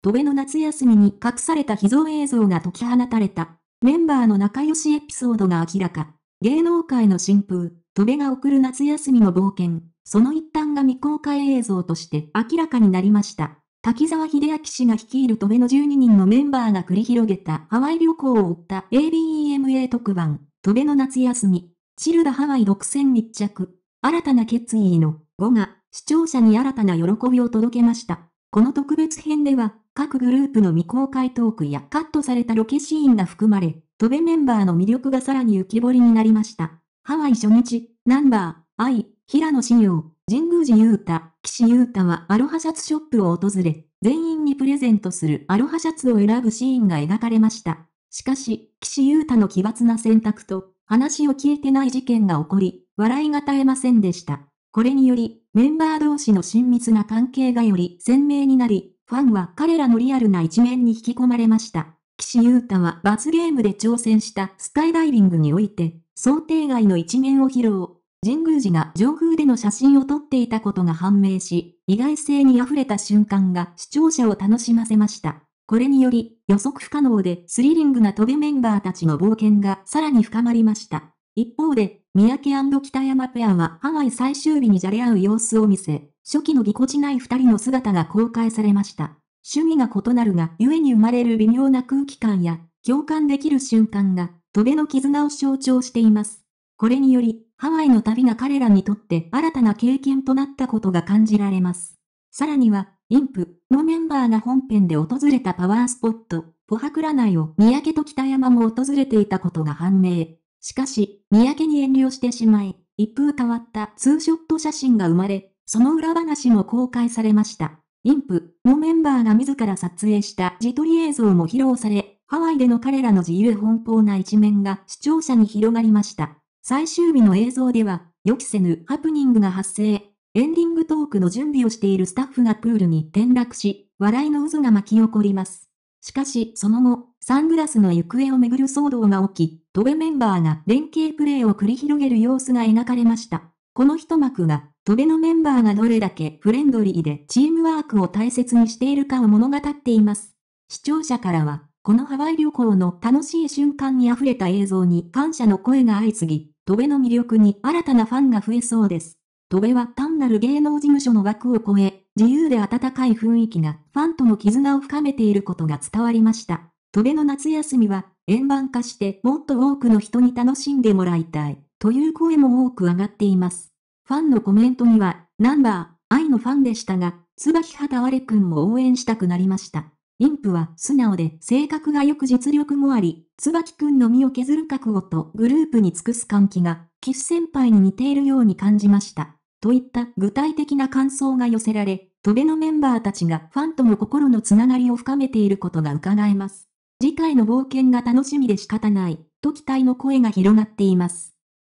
戸辺の夏休みに隠された秘蔵映像が解き放たれた。メンバーの仲良しエピソードが明らか。芸能界の新風、戸辺が送る夏休みの冒険、その一端が未公開映像として明らかになりました。滝沢秀明氏が率いる戸辺の12人のメンバーが繰り広げたハワイ旅行を追った ABEMA 特番、戸辺の夏休み、チルダハワイ独占密着、新たな決意の5が視聴者に新たな喜びを届けました。この特別編では、各グループの未公開トークやカットされたロケシーンが含まれ、飛べメンバーの魅力がさらに浮き彫りになりました。ハワイ初日、ナンバー、アイ、平野紫耀、神宮寺雄太、岸優太はアロハシャツショップを訪れ、全員にプレゼントするアロハシャツを選ぶシーンが描かれました。しかし、岸優太の奇抜な選択と、話を聞いてない事件が起こり、笑いが絶えませんでした。これにより、メンバー同士の親密な関係がより鮮明になり、ファンは彼らのリアルな一面に引き込まれました。岸優太は罰ゲームで挑戦したスカイダイビングにおいて、想定外の一面を披露。神宮寺が上空での写真を撮っていたことが判明し、意外性に溢れた瞬間が視聴者を楽しませました。これにより、予測不可能でスリリングな飛びメンバーたちの冒険がさらに深まりました。一方で、三宅北山ペアはハワイ最終日にじゃれ合う様子を見せ、初期のぎこちない二人の姿が公開されました。趣味が異なるが故に生まれる微妙な空気感や、共感できる瞬間が、トゲの絆を象徴しています。これにより、ハワイの旅が彼らにとって新たな経験となったことが感じられます。さらには、インプのメンバーが本編で訪れたパワースポット、ポハクラ内を三宅と北山も訪れていたことが判明。しかし、三宅に遠慮してしまい、一風変わったツーショット写真が生まれ、その裏話も公開されました。インプのメンバーが自ら撮影した自撮り映像も披露され、ハワイでの彼らの自由奔放な一面が視聴者に広がりました。最終日の映像では、予期せぬハプニングが発生。エンディングトークの準備をしているスタッフがプールに転落し、笑いの渦が巻き起こります。しかし、その後、サングラスの行方をめぐる騒動が起き、トベメンバーが連携プレーを繰り広げる様子が描かれました。この一幕が、トベのメンバーがどれだけフレンドリーでチームワークを大切にしているかを物語っています。視聴者からは、このハワイ旅行の楽しい瞬間に溢れた映像に感謝の声が相次ぎ、トベの魅力に新たなファンが増えそうです。トベは単なる芸能事務所の枠を超え、自由で温かい雰囲気がファンとの絆を深めていることが伝わりました。戸部の夏休みは、円盤化してもっと多くの人に楽しんでもらいたい、という声も多く上がっています。ファンのコメントには、ナンバー、愛のファンでしたが、椿肌割れくんも応援したくなりました。インプは素直で性格が良く実力もあり、椿くんの身を削る覚悟とグループに尽くす感気が、ス先輩に似ているように感じました。といった具体的な感想が寄せられ、トベのメンバーたちがファンとも心のつながりを深めていることが伺えます。次回の冒険が楽しみで仕方ない、と期待の声が広がっています。